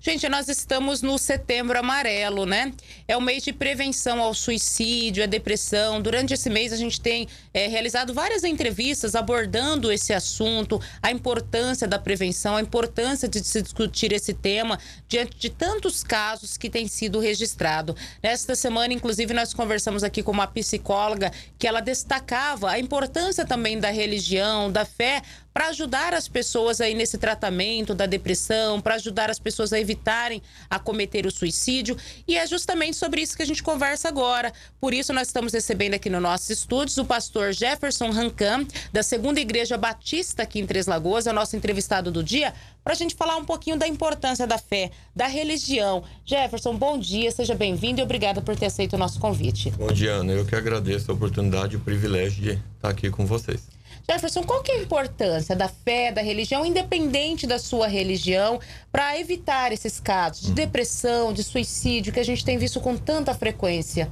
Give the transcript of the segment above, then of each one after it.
Gente, nós estamos no setembro amarelo, né? É o mês de prevenção ao suicídio, à depressão. Durante esse mês, a gente tem é, realizado várias entrevistas abordando esse assunto, a importância da prevenção, a importância de se discutir esse tema diante de tantos casos que têm sido registrados. Nesta semana, inclusive, nós conversamos aqui com uma psicóloga que ela destacava a importância também da religião, da fé para ajudar as pessoas aí nesse tratamento da depressão, para ajudar as pessoas a evitarem a cometer o suicídio. E é justamente sobre isso que a gente conversa agora. Por isso, nós estamos recebendo aqui no nossos estúdios o pastor Jefferson Rancam, da Segunda Igreja Batista aqui em Três Lagoas, é o nosso entrevistado do dia, para a gente falar um pouquinho da importância da fé, da religião. Jefferson, bom dia, seja bem-vindo e obrigada por ter aceito o nosso convite. Bom dia, Ana. Eu que agradeço a oportunidade e o privilégio de estar aqui com vocês. Jefferson, qual que é a importância da fé, da religião, independente da sua religião, para evitar esses casos de uhum. depressão, de suicídio que a gente tem visto com tanta frequência?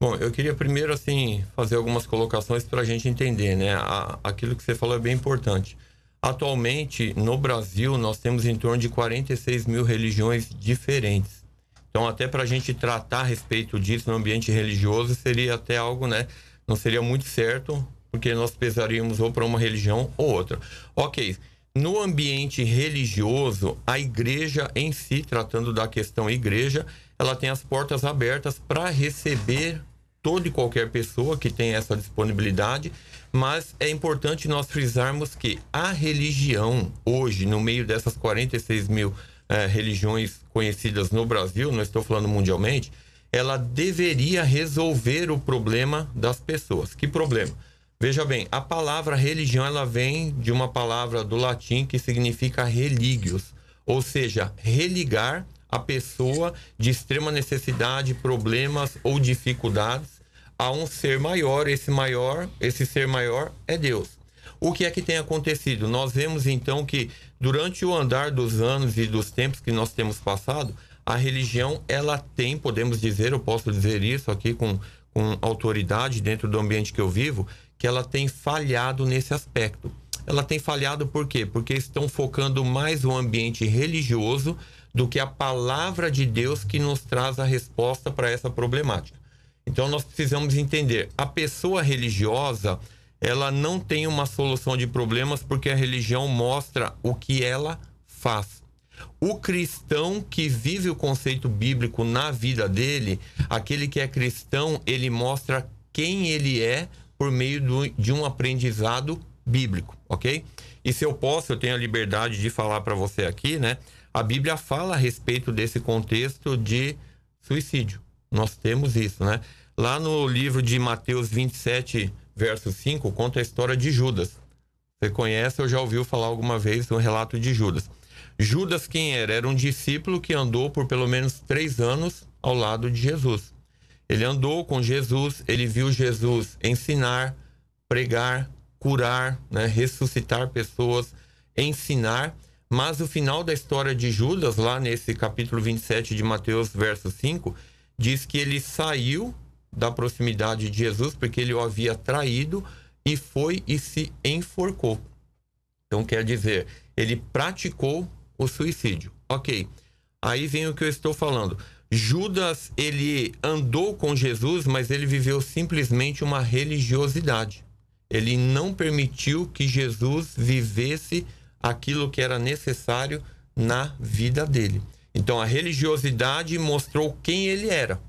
Bom, eu queria primeiro assim fazer algumas colocações para a gente entender, né? A, aquilo que você falou é bem importante. Atualmente, no Brasil, nós temos em torno de 46 mil religiões diferentes. Então, até para a gente tratar a respeito disso no ambiente religioso seria até algo, né? Não seria muito certo porque nós pesaríamos ou para uma religião ou outra. Ok, no ambiente religioso, a igreja em si, tratando da questão igreja, ela tem as portas abertas para receber toda e qualquer pessoa que tem essa disponibilidade, mas é importante nós frisarmos que a religião, hoje, no meio dessas 46 mil eh, religiões conhecidas no Brasil, não estou falando mundialmente, ela deveria resolver o problema das pessoas. Que problema? Veja bem, a palavra religião ela vem de uma palavra do latim que significa religios, ou seja, religar a pessoa de extrema necessidade, problemas ou dificuldades a um ser maior, esse maior, esse ser maior é Deus. O que é que tem acontecido? Nós vemos então que durante o andar dos anos e dos tempos que nós temos passado, a religião ela tem, podemos dizer, eu posso dizer isso aqui com, com autoridade dentro do ambiente que eu vivo, que ela tem falhado nesse aspecto. Ela tem falhado por quê? Porque estão focando mais o ambiente religioso do que a palavra de Deus que nos traz a resposta para essa problemática. Então nós precisamos entender, a pessoa religiosa, ela não tem uma solução de problemas porque a religião mostra o que ela faz. O cristão que vive o conceito bíblico na vida dele, aquele que é cristão, ele mostra quem ele é por meio do, de um aprendizado bíblico, ok? E se eu posso, eu tenho a liberdade de falar para você aqui, né? A Bíblia fala a respeito desse contexto de suicídio. Nós temos isso, né? Lá no livro de Mateus 27, verso 5, conta a história de Judas. Você conhece ou já ouviu falar alguma vez um relato de Judas? Judas, quem era? Era um discípulo que andou por pelo menos três anos ao lado de Jesus. Ele andou com Jesus, ele viu Jesus ensinar, pregar, curar, né, ressuscitar pessoas, ensinar. Mas o final da história de Judas, lá nesse capítulo 27 de Mateus, verso 5, diz que ele saiu da proximidade de Jesus porque ele o havia traído e foi e se enforcou. Então quer dizer, ele praticou o suicídio. Ok. Aí vem o que eu estou falando. Judas, ele andou com Jesus, mas ele viveu simplesmente uma religiosidade. Ele não permitiu que Jesus vivesse aquilo que era necessário na vida dele. Então a religiosidade mostrou quem ele era.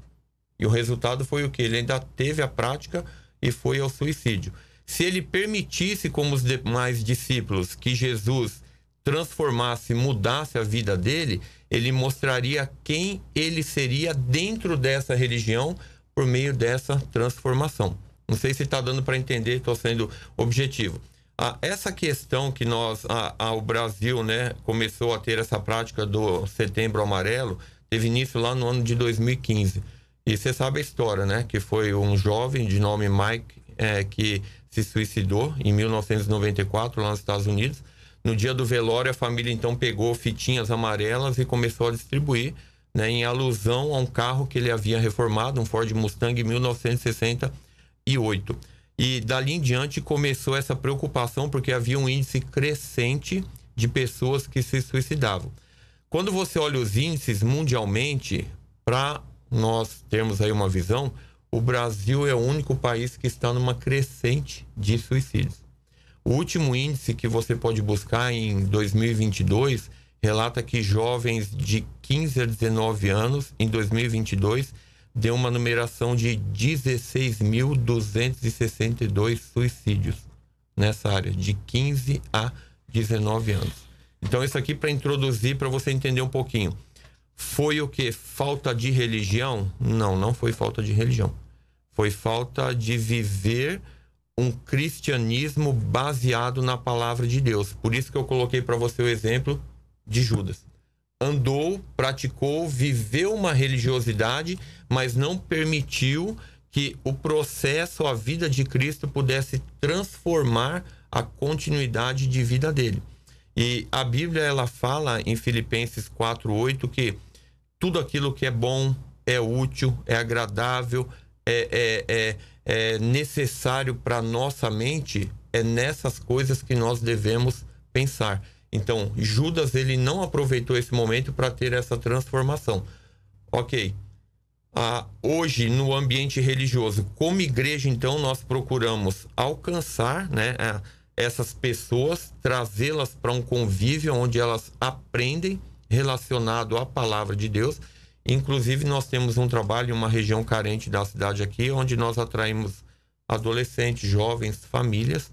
E o resultado foi o que? Ele ainda teve a prática e foi ao suicídio. Se ele permitisse, como os demais discípulos, que Jesus transformasse, mudasse a vida dele, ele mostraria quem ele seria dentro dessa religião por meio dessa transformação. Não sei se está dando para entender, estou sendo objetivo. Ah, essa questão que nós, ah, ah, o Brasil, né, começou a ter essa prática do Setembro Amarelo, teve início lá no ano de 2015. E você sabe a história, né? Que foi um jovem de nome Mike é, que se suicidou em 1994 lá nos Estados Unidos no dia do velório, a família então pegou fitinhas amarelas e começou a distribuir, né, em alusão a um carro que ele havia reformado, um Ford Mustang 1968. E dali em diante começou essa preocupação porque havia um índice crescente de pessoas que se suicidavam. Quando você olha os índices mundialmente, para nós termos aí uma visão, o Brasil é o único país que está numa crescente de suicídios. O último índice que você pode buscar em 2022 relata que jovens de 15 a 19 anos em 2022 deu uma numeração de 16.262 suicídios nessa área, de 15 a 19 anos. Então, isso aqui para introduzir, para você entender um pouquinho. Foi o que? Falta de religião? Não, não foi falta de religião. Foi falta de viver um cristianismo baseado na palavra de Deus. Por isso que eu coloquei para você o exemplo de Judas. Andou, praticou, viveu uma religiosidade, mas não permitiu que o processo, a vida de Cristo pudesse transformar a continuidade de vida dele. E a Bíblia ela fala em Filipenses 4:8 que tudo aquilo que é bom, é útil, é agradável, é, é, é é, necessário para nossa mente, é nessas coisas que nós devemos pensar. Então, Judas ele não aproveitou esse momento para ter essa transformação. Ok. Ah, hoje, no ambiente religioso, como igreja, então, nós procuramos alcançar né, essas pessoas, trazê-las para um convívio onde elas aprendem relacionado à palavra de Deus Inclusive, nós temos um trabalho em uma região carente da cidade aqui, onde nós atraímos adolescentes, jovens, famílias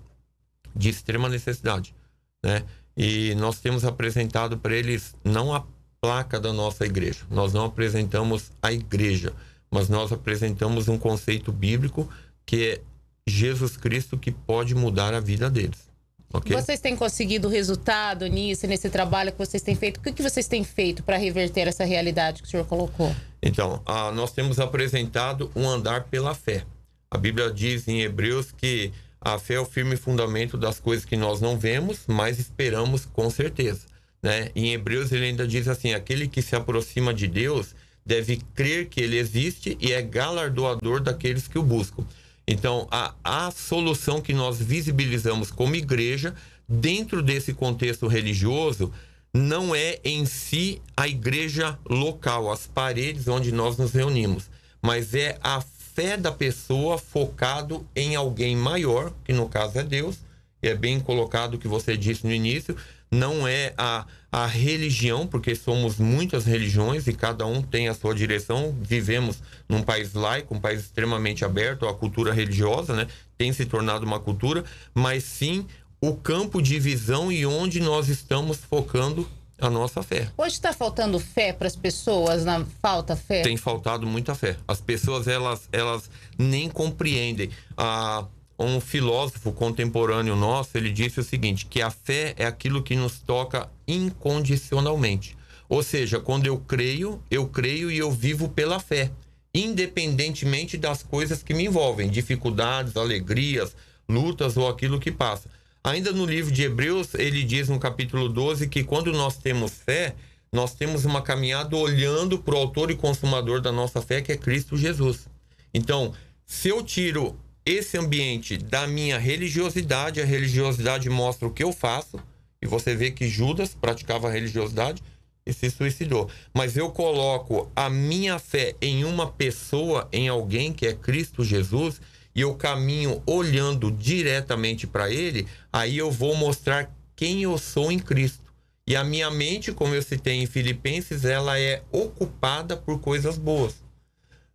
de extrema necessidade, né? E nós temos apresentado para eles não a placa da nossa igreja. Nós não apresentamos a igreja, mas nós apresentamos um conceito bíblico que é Jesus Cristo que pode mudar a vida deles. Okay? Vocês têm conseguido resultado nisso, nesse trabalho que vocês têm feito? O que, que vocês têm feito para reverter essa realidade que o senhor colocou? Então, a, nós temos apresentado um andar pela fé. A Bíblia diz em Hebreus que a fé é o firme fundamento das coisas que nós não vemos, mas esperamos com certeza. Né? Em Hebreus ele ainda diz assim: aquele que se aproxima de Deus deve crer que ele existe e é galardoador daqueles que o buscam. Então, a, a solução que nós visibilizamos como igreja, dentro desse contexto religioso, não é em si a igreja local, as paredes onde nós nos reunimos, mas é a fé da pessoa focado em alguém maior, que no caso é Deus, e é bem colocado o que você disse no início, não é a, a religião, porque somos muitas religiões e cada um tem a sua direção. Vivemos num país laico, um país extremamente aberto à cultura religiosa, né? Tem se tornado uma cultura, mas sim o campo de visão e onde nós estamos focando a nossa fé. Hoje está faltando fé para as pessoas, na falta fé. Tem faltado muita fé. As pessoas elas elas nem compreendem a ah, um filósofo contemporâneo nosso, ele disse o seguinte, que a fé é aquilo que nos toca incondicionalmente. Ou seja, quando eu creio, eu creio e eu vivo pela fé, independentemente das coisas que me envolvem, dificuldades, alegrias, lutas ou aquilo que passa. Ainda no livro de Hebreus, ele diz no capítulo 12 que quando nós temos fé, nós temos uma caminhada olhando para o autor e consumador da nossa fé, que é Cristo Jesus. Então, se eu tiro esse ambiente da minha religiosidade, a religiosidade mostra o que eu faço, e você vê que Judas praticava religiosidade e se suicidou. Mas eu coloco a minha fé em uma pessoa, em alguém que é Cristo Jesus, e eu caminho olhando diretamente para ele, aí eu vou mostrar quem eu sou em Cristo. E a minha mente, como eu citei em Filipenses, ela é ocupada por coisas boas.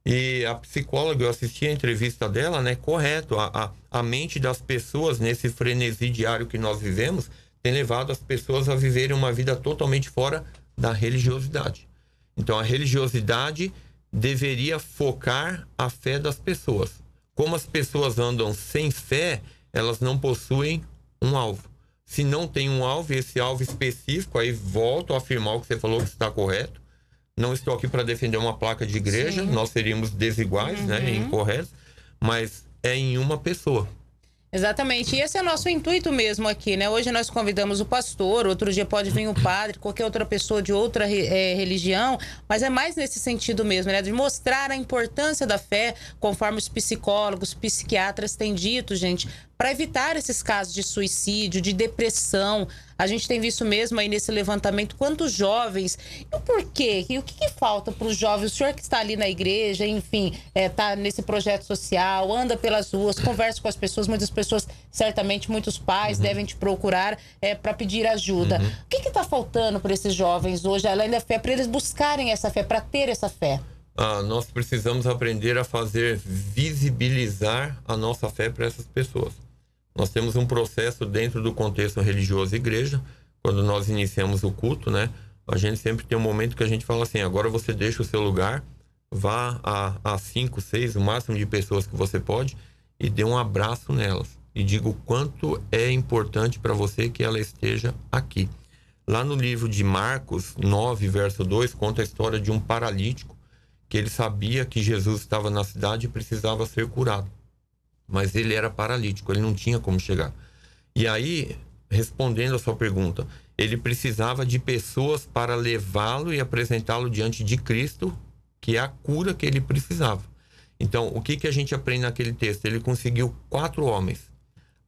E a psicóloga, eu assisti a entrevista dela, né? Correto, a, a, a mente das pessoas nesse frenesi diário que nós vivemos tem levado as pessoas a viverem uma vida totalmente fora da religiosidade. Então, a religiosidade deveria focar a fé das pessoas. Como as pessoas andam sem fé, elas não possuem um alvo. Se não tem um alvo, esse alvo específico, aí volto a afirmar o que você falou que está correto, não estou aqui para defender uma placa de igreja, Sim. nós seríamos desiguais, né, uhum. né, incorretos, mas é em uma pessoa. Exatamente, e esse é nosso intuito mesmo aqui, né? Hoje nós convidamos o pastor, outro dia pode vir o padre, qualquer outra pessoa de outra é, religião, mas é mais nesse sentido mesmo, né? De mostrar a importância da fé, conforme os psicólogos, psiquiatras têm dito, gente, para evitar esses casos de suicídio, de depressão. A gente tem visto mesmo aí nesse levantamento quantos jovens. E o porquê? E o que, que falta para os jovens? O senhor que está ali na igreja, enfim, está é, tá nesse projeto social, anda pelas ruas, conversa com as pessoas. Muitas pessoas, certamente, muitos pais uhum. devem te procurar é, para pedir ajuda. Uhum. O que está faltando para esses jovens hoje, além da fé, para eles buscarem essa fé, para ter essa fé? Ah, nós precisamos aprender a fazer visibilizar a nossa fé para essas pessoas. Nós temos um processo dentro do contexto religioso igreja, quando nós iniciamos o culto, né? A gente sempre tem um momento que a gente fala assim: agora você deixa o seu lugar, vá a, a cinco, seis, o máximo de pessoas que você pode e dê um abraço nelas. E diga o quanto é importante para você que ela esteja aqui. Lá no livro de Marcos 9, verso 2, conta a história de um paralítico que ele sabia que Jesus estava na cidade e precisava ser curado mas ele era paralítico, ele não tinha como chegar. E aí, respondendo a sua pergunta, ele precisava de pessoas para levá-lo e apresentá-lo diante de Cristo, que é a cura que ele precisava. Então, o que, que a gente aprende naquele texto? Ele conseguiu quatro homens.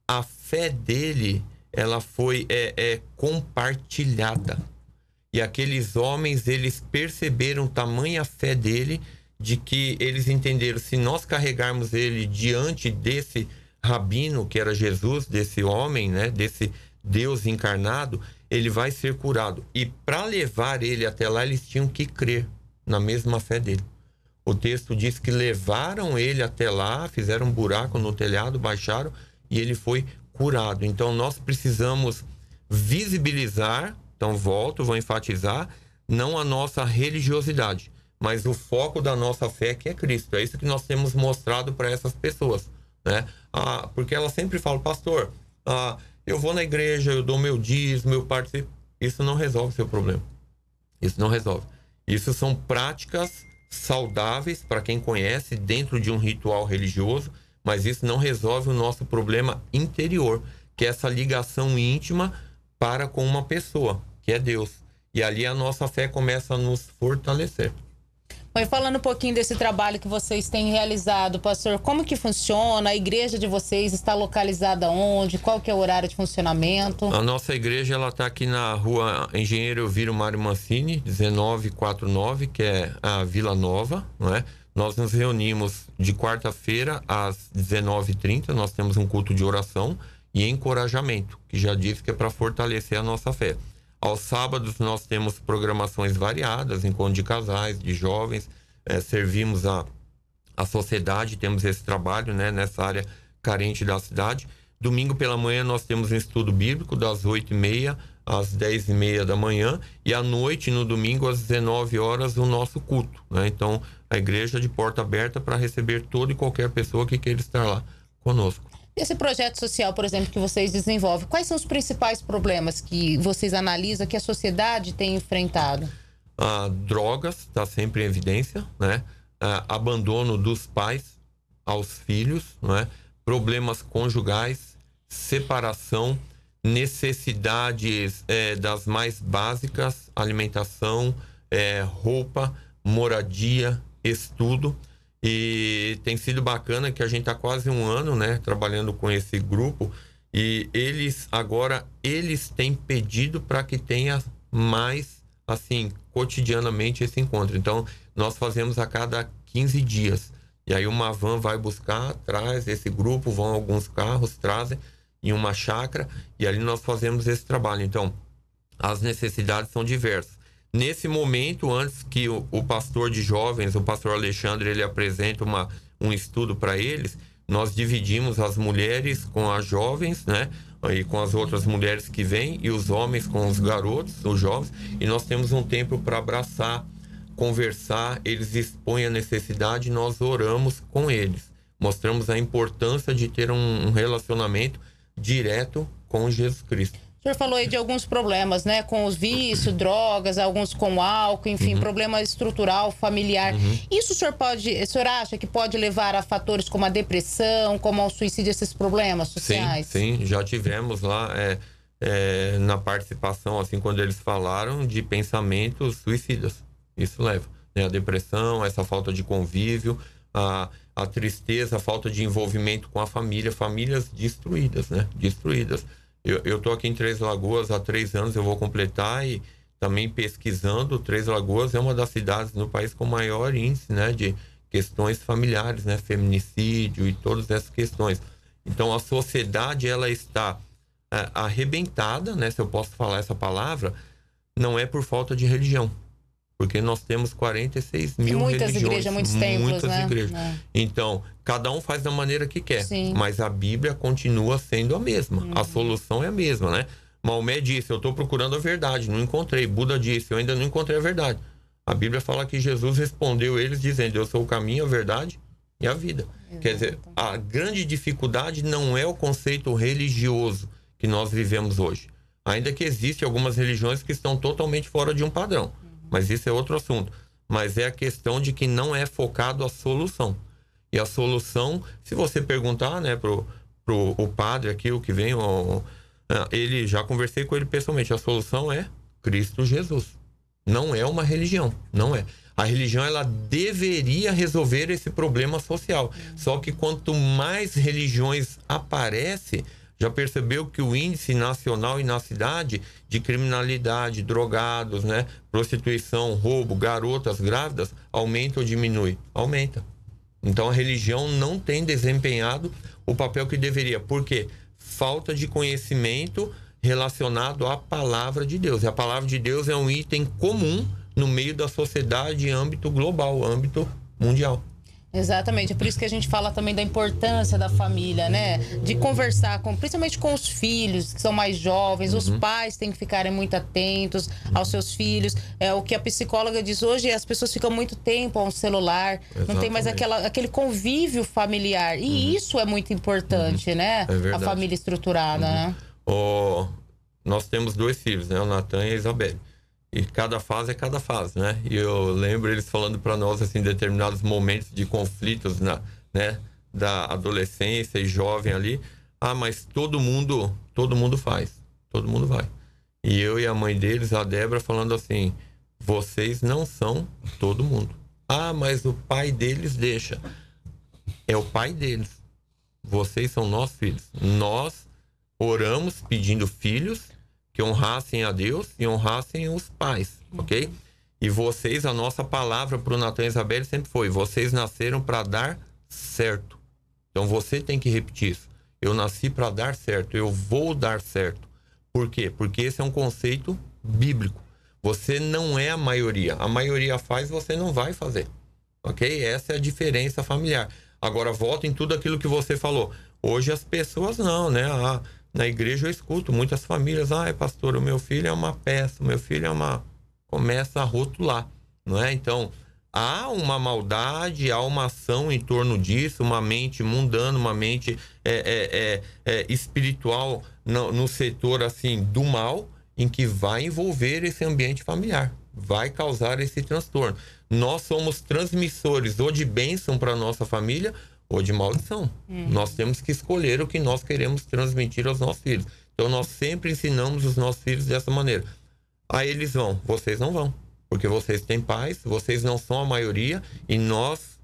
A fé dele, ela foi é, é compartilhada. E aqueles homens, eles perceberam tamanha fé dele de que eles entenderam se nós carregarmos ele diante desse rabino que era Jesus, desse homem, né, desse Deus encarnado, ele vai ser curado. E para levar ele até lá, eles tinham que crer na mesma fé dele. O texto diz que levaram ele até lá, fizeram um buraco no telhado, baixaram e ele foi curado. Então nós precisamos visibilizar, então volto, vou enfatizar, não a nossa religiosidade, mas o foco da nossa fé é que é Cristo. É isso que nós temos mostrado para essas pessoas, né? Ah, porque elas sempre falam, pastor, ah, eu vou na igreja, eu dou meu dízimo, eu participo. Isso não resolve seu problema. Isso não resolve. Isso são práticas saudáveis para quem conhece dentro de um ritual religioso, mas isso não resolve o nosso problema interior, que é essa ligação íntima para com uma pessoa, que é Deus. E ali a nossa fé começa a nos fortalecer. Foi falando um pouquinho desse trabalho que vocês têm realizado, pastor, como que funciona? A igreja de vocês está localizada onde? Qual que é o horário de funcionamento? A nossa igreja ela está aqui na rua Engenheiro Viro Mário Mancini, 1949, que é a Vila Nova, não é? Nós nos reunimos de quarta-feira às 19h30, nós temos um culto de oração e encorajamento, que já disse que é para fortalecer a nossa fé. Aos sábados nós temos programações variadas, encontro de casais, de jovens, é, servimos a, a sociedade, temos esse trabalho né, nessa área carente da cidade. Domingo pela manhã nós temos um estudo bíblico das 8h30 às 10h30 da manhã e à noite, no domingo, às 19 horas, o nosso culto. Né? Então, a igreja de porta aberta para receber toda e qualquer pessoa que queira estar lá conosco. Esse projeto social, por exemplo, que vocês desenvolvem, quais são os principais problemas que vocês analisam que a sociedade tem enfrentado? Ah, drogas, está sempre em evidência, né? Ah, abandono dos pais aos filhos, né? problemas conjugais, separação, necessidades é, das mais básicas, alimentação, é, roupa, moradia, estudo. E tem sido bacana que a gente está quase um ano, né, trabalhando com esse grupo. E eles agora eles têm pedido para que tenha mais assim cotidianamente esse encontro. Então nós fazemos a cada 15 dias. E aí uma van vai buscar, traz esse grupo, vão alguns carros, trazem em uma chácara e ali nós fazemos esse trabalho. Então as necessidades são diversas Nesse momento, antes que o, o pastor de jovens, o pastor Alexandre, ele apresenta uma, um estudo para eles, nós dividimos as mulheres com as jovens, né? E com as outras mulheres que vêm, e os homens com os garotos, os jovens, e nós temos um tempo para abraçar, conversar, eles expõem a necessidade, nós oramos com eles. Mostramos a importância de ter um relacionamento direto com Jesus Cristo senhor falou aí de alguns problemas, né? Com os vícios, drogas, alguns com álcool, enfim, uhum. problema estrutural, familiar. Uhum. Isso o senhor pode, o senhor acha que pode levar a fatores como a depressão, como ao suicídio, esses problemas sociais? Sim, sim já tivemos lá é, é, na participação, assim, quando eles falaram de pensamentos suicidas. Isso leva. Né? A depressão, essa falta de convívio, a a tristeza, a falta de envolvimento com a família, famílias destruídas, né? Destruídas. Eu, eu tô aqui em Três Lagoas há três anos, eu vou completar e também pesquisando, Três Lagoas é uma das cidades no país com maior índice, né, de questões familiares, né, feminicídio e todas essas questões. Então a sociedade ela está é, arrebentada, né, se eu posso falar essa palavra, não é por falta de religião. Porque nós temos 46 mil muitas religiões. Igrejas, muitos templos, muitas né? igrejas. É. Então, cada um faz da maneira que quer. Sim. Mas a Bíblia continua sendo a mesma. A uhum. solução é a mesma, né? Maomé disse, eu estou procurando a verdade, não encontrei. Buda disse, eu ainda não encontrei a verdade. A Bíblia fala que Jesus respondeu eles dizendo, eu sou o caminho, a verdade e a vida. Exato. Quer dizer, a grande dificuldade não é o conceito religioso que nós vivemos hoje. Ainda que existem algumas religiões que estão totalmente fora de um padrão. Mas isso é outro assunto. Mas é a questão de que não é focado a solução. E a solução, se você perguntar, né, pro, pro o padre aqui, o que vem, o, ah, ele já conversei com ele pessoalmente. A solução é Cristo Jesus. Não é uma religião, não é. A religião ela deveria resolver esse problema social. Só que quanto mais religiões aparecem, já percebeu que o índice nacional e na cidade de criminalidade, drogados, né, prostituição, roubo, garotas grávidas aumenta ou diminui? Aumenta. Então a religião não tem desempenhado o papel que deveria. Por quê? Falta de conhecimento relacionado à palavra de Deus. E a palavra de Deus é um item comum no meio da sociedade âmbito global, âmbito mundial. Exatamente, é por isso que a gente fala também da importância da família, né? De conversar com, principalmente com os filhos, que são mais jovens, uhum. os pais têm que ficarem muito atentos aos seus filhos. É o que a psicóloga diz hoje, as pessoas ficam muito tempo ao celular, Exatamente. não tem mais aquela, aquele convívio familiar. E uhum. isso é muito importante, uhum. né? É a família estruturada, né? Oh, nós temos dois filhos, né? O Natan e a Isabelle. E cada fase é cada fase, né? E eu lembro eles falando para nós, assim, determinados momentos de conflitos, na, né? Da adolescência e jovem ali. Ah, mas todo mundo, todo mundo faz. Todo mundo vai. E eu e a mãe deles, a Débora, falando assim: vocês não são todo mundo. Ah, mas o pai deles deixa. É o pai deles. Vocês são nossos filhos. Nós oramos pedindo filhos que honrassem a Deus e honrassem os pais, uhum. ok? E vocês, a nossa palavra para o Natan e Isabel sempre foi: vocês nasceram para dar certo. Então você tem que repetir isso. Eu nasci para dar certo, eu vou dar certo. Por quê? Porque esse é um conceito bíblico. Você não é a maioria. A maioria faz, você não vai fazer. Ok? Essa é a diferença familiar. Agora, volta em tudo aquilo que você falou. Hoje as pessoas não, né? Ah, na igreja eu escuto muitas famílias, ah, pastor, o meu filho é uma peça, o meu filho é uma. começa a rotular, não é? Então, há uma maldade, há uma ação em torno disso, uma mente mundana, uma mente é, é, é, é espiritual no, no setor assim do mal, em que vai envolver esse ambiente familiar, vai causar esse transtorno. Nós somos transmissores ou de bênção para nossa família ou de maldição. É. Nós temos que escolher o que nós queremos transmitir aos nossos filhos. Então nós sempre ensinamos os nossos filhos dessa maneira. Aí eles vão, vocês não vão, porque vocês têm pais, vocês não são a maioria e nós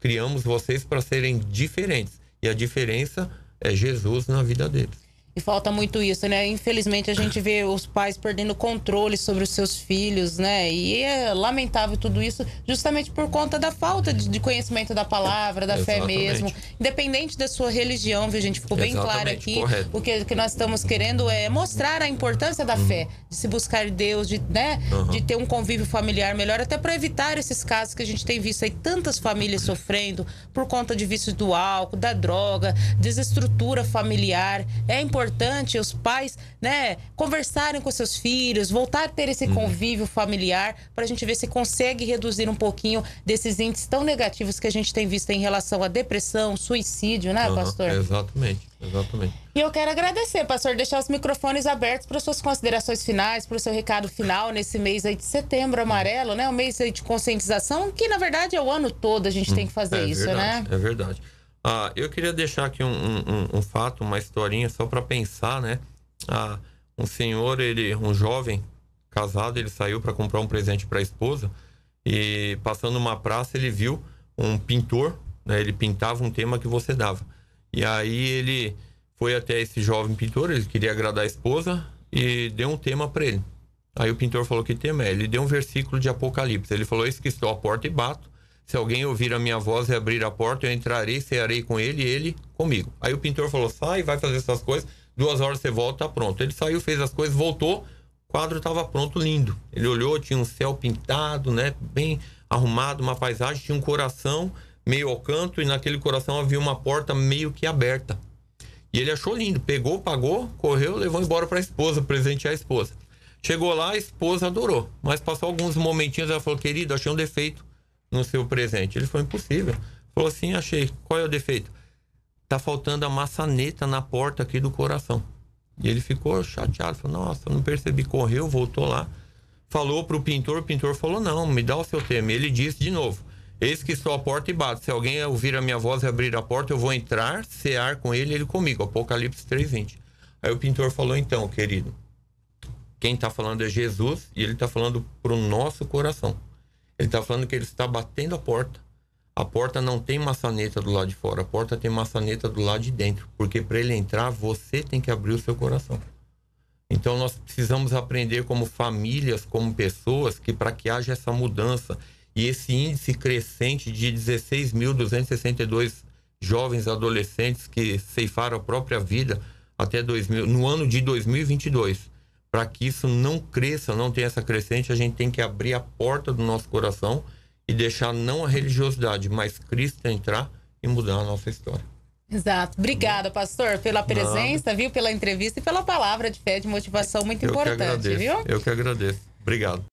criamos vocês para serem diferentes. E a diferença é Jesus na vida deles. E falta muito isso, né? Infelizmente a gente vê os pais perdendo controle sobre os seus filhos, né? E é lamentável tudo isso, justamente por conta da falta de, conhecimento da palavra, da Exatamente. fé mesmo. Independente da sua religião, viu, gente? Ficou bem Exatamente, claro aqui. Correto. O que, que nós estamos querendo é mostrar a importância da uhum. fé, de se buscar Deus, de, né? Uhum. de ter um convívio familiar melhor, até para evitar esses casos que a gente tem visto aí, tantas famílias sofrendo por conta de vícios do álcool, da droga, desestrutura familiar. É importante importante os pais, né, conversarem com seus filhos, voltar a ter esse uhum. convívio uhum. familiar, para a gente ver se consegue reduzir um pouquinho desses índices tão negativos que a gente tem visto em relação à depressão, suicídio, né, uhum, pastor? Exatamente, exatamente. E eu quero agradecer, pastor, deixar os microfones abertos para suas considerações finais, para o seu recado final nesse mês aí de setembro amarelo, né? O mês de conscientização, que na verdade é o ano todo a gente hum, tem que fazer é isso, né? verdade, né? É verdade. Ah, eu queria deixar aqui um, um, um fato, uma historinha só para pensar, né? Ah, um senhor, ele, um jovem casado, ele saiu para comprar um presente para a esposa e passando uma praça ele viu um pintor, né? Ele pintava um tema que você dava. E aí ele foi até esse jovem pintor, ele queria agradar a esposa e deu um tema para ele. Aí o pintor falou que tema é, ele deu um versículo de Apocalipse. Ele falou: "Eis que estou à porta e bato se alguém ouvir a minha voz e abrir a porta, eu entrarei, cearei com ele e ele comigo. Aí o pintor falou: sai, vai fazer essas coisas, duas horas você volta, tá pronto. Ele saiu, fez as coisas, voltou, o quadro estava pronto, lindo. Ele olhou, tinha um céu pintado, né? Bem arrumado, uma paisagem, tinha um coração meio ao canto, e naquele coração havia uma porta meio que aberta. E ele achou lindo, pegou, pagou, correu, levou embora para a esposa, presente a esposa. Chegou lá, a esposa adorou, mas passou alguns momentinhos, ela falou: querido, achei um defeito no seu presente? Ele foi impossível. Falou assim, achei. Qual é o defeito? Tá faltando a maçaneta na porta aqui do coração. E ele ficou chateado, falou, nossa, não percebi. Correu, voltou lá, falou pro pintor, o pintor falou, não, me dá o seu tema. Ele disse de novo, eis que estou a porta e bato. Se alguém ouvir a minha voz e abrir a porta, eu vou entrar, cear com ele ele comigo. Apocalipse 3.20. Aí o pintor falou, então, querido, quem está falando é Jesus e ele está falando pro nosso coração. Ele está falando que ele está batendo a porta. A porta não tem maçaneta do lado de fora, a porta tem maçaneta do lado de dentro, porque para ele entrar, você tem que abrir o seu coração. Então nós precisamos aprender como famílias, como pessoas, que para que haja essa mudança e esse índice crescente de 16.262 jovens adolescentes que ceifaram a própria vida até 2000, no ano de 2022 para que isso não cresça, não tenha essa crescente, a gente tem que abrir a porta do nosso coração e deixar não a religiosidade, mas Cristo entrar e mudar a nossa história. Exato. Obrigada, pastor, pela presença, Nada. viu? Pela entrevista e pela palavra de fé de motivação muito Eu importante, viu? Eu que agradeço. Obrigado.